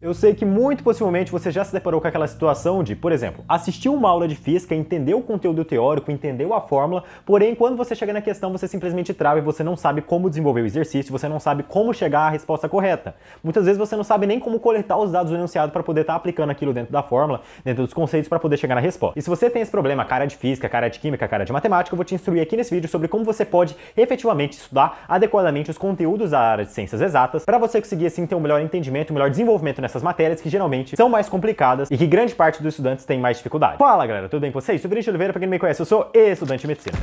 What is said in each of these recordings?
Eu sei que muito possivelmente você já se deparou com aquela situação de, por exemplo, assistiu uma aula de física, entendeu o conteúdo teórico, entendeu a fórmula, porém quando você chega na questão você simplesmente trava e você não sabe como desenvolver o exercício, você não sabe como chegar à resposta correta. Muitas vezes você não sabe nem como coletar os dados do enunciado para poder estar tá aplicando aquilo dentro da fórmula, dentro dos conceitos para poder chegar na resposta. E se você tem esse problema, cara de física, cara de química, cara de matemática, eu vou te instruir aqui nesse vídeo sobre como você pode efetivamente estudar adequadamente os conteúdos da área de ciências exatas para você conseguir assim ter um melhor entendimento, um melhor desenvolvimento nessas matérias que geralmente são mais complicadas e que grande parte dos estudantes tem mais dificuldade. Fala galera, tudo bem com vocês? Sou Vinícius Oliveira, pra quem não me conhece, eu sou estudante de medicina.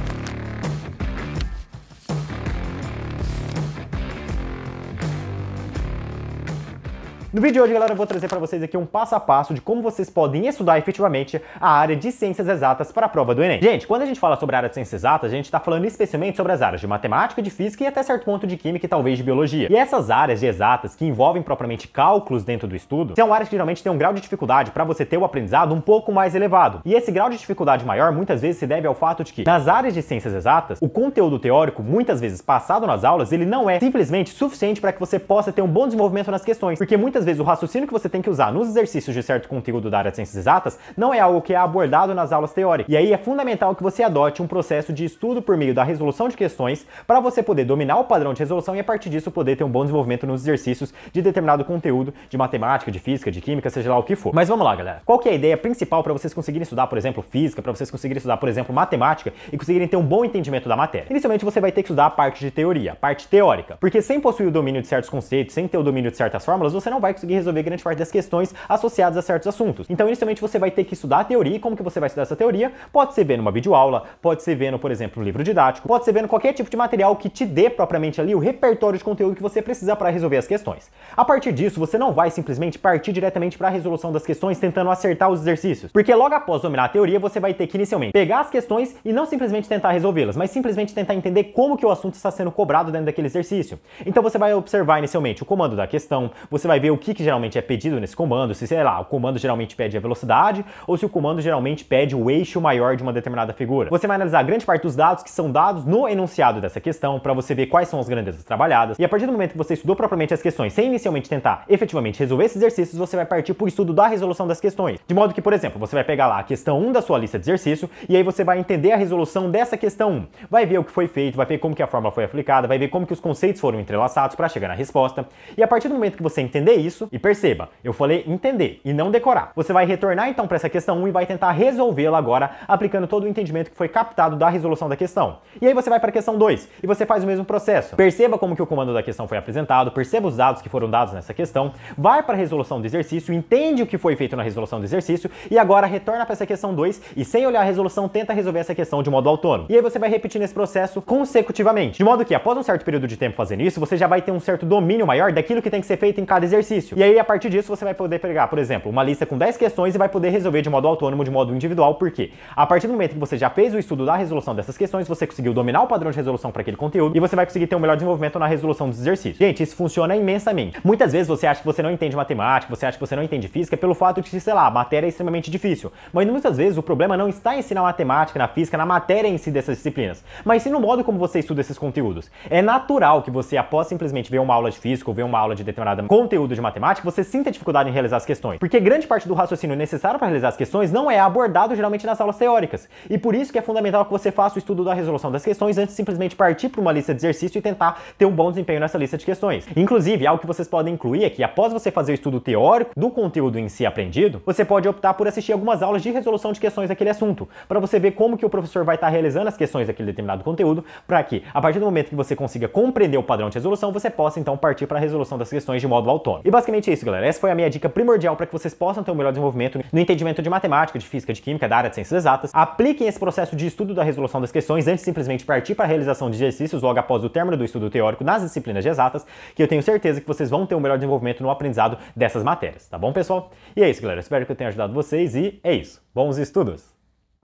No vídeo de hoje, galera, eu vou trazer para vocês aqui um passo a passo de como vocês podem estudar efetivamente a área de ciências exatas para a prova do Enem. Gente, quando a gente fala sobre a área de ciências exatas, a gente está falando especialmente sobre as áreas de matemática, de física e até certo ponto de química e talvez de biologia. E essas áreas de exatas que envolvem propriamente cálculos dentro do estudo, são áreas que geralmente têm um grau de dificuldade para você ter o aprendizado um pouco mais elevado. E esse grau de dificuldade maior muitas vezes se deve ao fato de que nas áreas de ciências exatas, o conteúdo teórico muitas vezes passado nas aulas, ele não é simplesmente suficiente para que você possa ter um bom desenvolvimento nas questões, porque muitas muitas vezes o raciocínio que você tem que usar nos exercícios de certo conteúdo da área de ciências exatas não é algo que é abordado nas aulas teóricas. E aí é fundamental que você adote um processo de estudo por meio da resolução de questões para você poder dominar o padrão de resolução e a partir disso poder ter um bom desenvolvimento nos exercícios de determinado conteúdo de matemática, de física, de química, seja lá o que for. Mas vamos lá, galera. Qual que é a ideia principal para vocês conseguirem estudar, por exemplo, física, para vocês conseguirem estudar, por exemplo, matemática e conseguirem ter um bom entendimento da matéria? Inicialmente você vai ter que estudar a parte de teoria, a parte teórica, porque sem possuir o domínio de certos conceitos, sem ter o domínio de certas fórmulas, você não vai conseguir resolver grande parte das questões associadas a certos assuntos. Então, inicialmente você vai ter que estudar a teoria, e como que você vai estudar essa teoria? Pode ser vendo uma videoaula, pode ser vendo, por exemplo, um livro didático, pode ser vendo qualquer tipo de material que te dê propriamente ali o repertório de conteúdo que você precisa para resolver as questões. A partir disso, você não vai simplesmente partir diretamente para a resolução das questões tentando acertar os exercícios, porque logo após dominar a teoria, você vai ter que inicialmente pegar as questões e não simplesmente tentar resolvê-las, mas simplesmente tentar entender como que o assunto está sendo cobrado dentro daquele exercício. Então você vai observar inicialmente o comando da questão, você vai ver o que, que geralmente é pedido nesse comando, se, sei lá, o comando geralmente pede a velocidade ou se o comando geralmente pede o eixo maior de uma determinada figura. Você vai analisar grande parte dos dados que são dados no enunciado dessa questão para você ver quais são as grandezas trabalhadas e a partir do momento que você estudou propriamente as questões sem inicialmente tentar efetivamente resolver esses exercícios, você vai partir para o estudo da resolução das questões. De modo que, por exemplo, você vai pegar lá a questão 1 da sua lista de exercício e aí você vai entender a resolução dessa questão 1. Vai ver o que foi feito, vai ver como que a fórmula foi aplicada, vai ver como que os conceitos foram entrelaçados para chegar na resposta. E a partir do momento que você entender isso. E perceba, eu falei entender e não decorar. Você vai retornar então para essa questão 1 e vai tentar resolvê-la agora, aplicando todo o entendimento que foi captado da resolução da questão. E aí você vai para a questão 2 e você faz o mesmo processo. Perceba como que o comando da questão foi apresentado, perceba os dados que foram dados nessa questão, vai para a resolução do exercício, entende o que foi feito na resolução do exercício e agora retorna para essa questão 2 e sem olhar a resolução tenta resolver essa questão de modo autônomo. E aí você vai repetindo esse processo consecutivamente, de modo que após um certo período de tempo fazendo isso, você já vai ter um certo domínio maior daquilo que tem que ser feito em cada exercício exercício. E aí, a partir disso, você vai poder pegar, por exemplo, uma lista com 10 questões e vai poder resolver de modo autônomo, de modo individual, porque a partir do momento que você já fez o estudo da resolução dessas questões, você conseguiu dominar o padrão de resolução para aquele conteúdo e você vai conseguir ter um melhor desenvolvimento na resolução dos exercícios. Gente, isso funciona imensamente. Muitas vezes você acha que você não entende matemática, você acha que você não entende física pelo fato de, sei lá, a matéria é extremamente difícil. Mas muitas vezes o problema não está em ensinar matemática, na física, na matéria em si dessas disciplinas, mas sim no modo como você estuda esses conteúdos. É natural que você, após simplesmente ver uma aula de física ou ver uma aula de determinado conteúdo de matemática, você sinta dificuldade em realizar as questões, porque grande parte do raciocínio necessário para realizar as questões não é abordado geralmente nas aulas teóricas. E por isso que é fundamental que você faça o estudo da resolução das questões antes de simplesmente partir para uma lista de exercício e tentar ter um bom desempenho nessa lista de questões. Inclusive, algo que vocês podem incluir é que após você fazer o estudo teórico do conteúdo em si aprendido, você pode optar por assistir algumas aulas de resolução de questões daquele assunto, para você ver como que o professor vai estar tá realizando as questões daquele determinado conteúdo, para que, a partir do momento que você consiga compreender o padrão de resolução, você possa então partir para a resolução das questões de modo autônomo. E basicamente é isso, galera. Essa foi a minha dica primordial para que vocês possam ter um melhor desenvolvimento no entendimento de matemática, de física, de química, da área de ciências exatas. Apliquem esse processo de estudo da resolução das questões antes de simplesmente partir para a realização de exercícios logo após o término do estudo teórico nas disciplinas de exatas, que eu tenho certeza que vocês vão ter um melhor desenvolvimento no aprendizado dessas matérias, tá bom, pessoal? E é isso, galera. Espero que eu tenha ajudado vocês e é isso. Bons estudos!